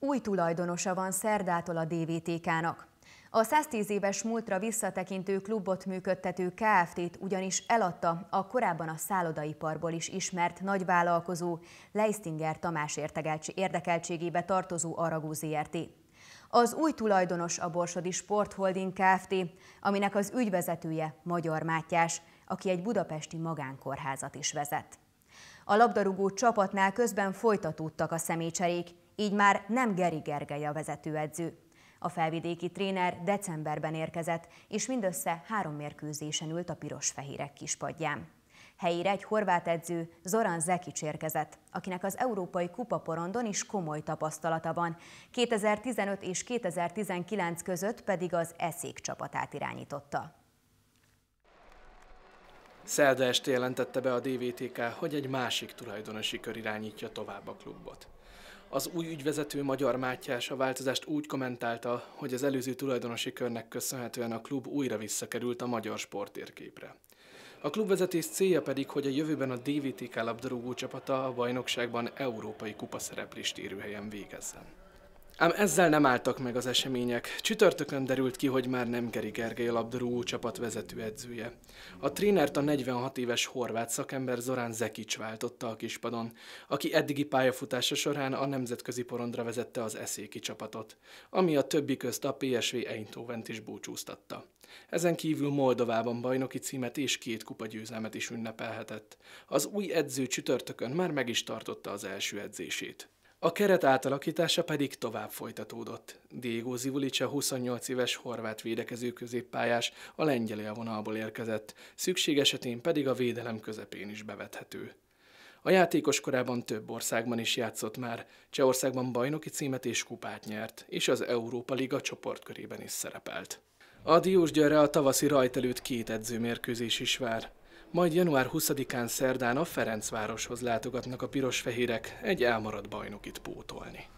Új tulajdonosa van szerdától a DVTK-nak. A 110 éves múltra visszatekintő klubot működtető KFT-t ugyanis eladta a korábban a szállodaiparból is ismert nagyvállalkozó Leistinger Tamás érdekeltségébe tartozó Aragú ZRT. Az új tulajdonos a Borsodi Sportholding Kft., aminek az ügyvezetője Magyar Mátyás, aki egy budapesti magánkórházat is vezet. A labdarúgó csapatnál közben folytatódtak a személycserék, így már nem Geri Gergely a vezetőedző. A felvidéki tréner decemberben érkezett, és mindössze három mérkőzésen ült a piros-fehérek kispadján. Helyére egy horvát edző, Zoran Zekic érkezett, akinek az Európai Kupa porondon is komoly tapasztalata van, 2015 és 2019 között pedig az eszék csapatát irányította. Szelda este jelentette be a DVTK, hogy egy másik tulajdonosi kör irányítja tovább a klubot. Az új ügyvezető Magyar Mátyás a változást úgy kommentálta, hogy az előző tulajdonosi körnek köszönhetően a klub újra visszakerült a magyar sportérképre. A klubvezetés célja pedig, hogy a jövőben a DVTK labdarúgó csapata a bajnokságban európai kupa szereplést érő helyen végezzen. Ám ezzel nem álltak meg az események. Csütörtökön derült ki, hogy már nem Geri Gergely labdarúgó csapat vezető edzője. A trénert a 46 éves horvát szakember Zorán Zekics váltotta a kispadon, aki eddigi pályafutása során a nemzetközi porondra vezette az eszéki csapatot, ami a többi közt a PSV Eindhovent is búcsúztatta. Ezen kívül Moldovában bajnoki címet és két kupa győzelmet is ünnepelhetett. Az új edző csütörtökön már meg is tartotta az első edzését. A keret átalakítása pedig tovább folytatódott. Diego Zivulic 28 éves horvát védekező középpályás a lengyel vonalból érkezett, szükség esetén pedig a védelem közepén is bevethető. A játékos korában több országban is játszott már, Csehországban bajnoki címet és kupát nyert, és az Európa Liga csoportkörében is szerepelt. A Diósgyőrre a tavaszi rajt előtt két edzőmérkőzés is vár. Majd január 20-án szerdán a Ferencvároshoz látogatnak a pirosfehérek egy elmaradt bajnokit pótolni.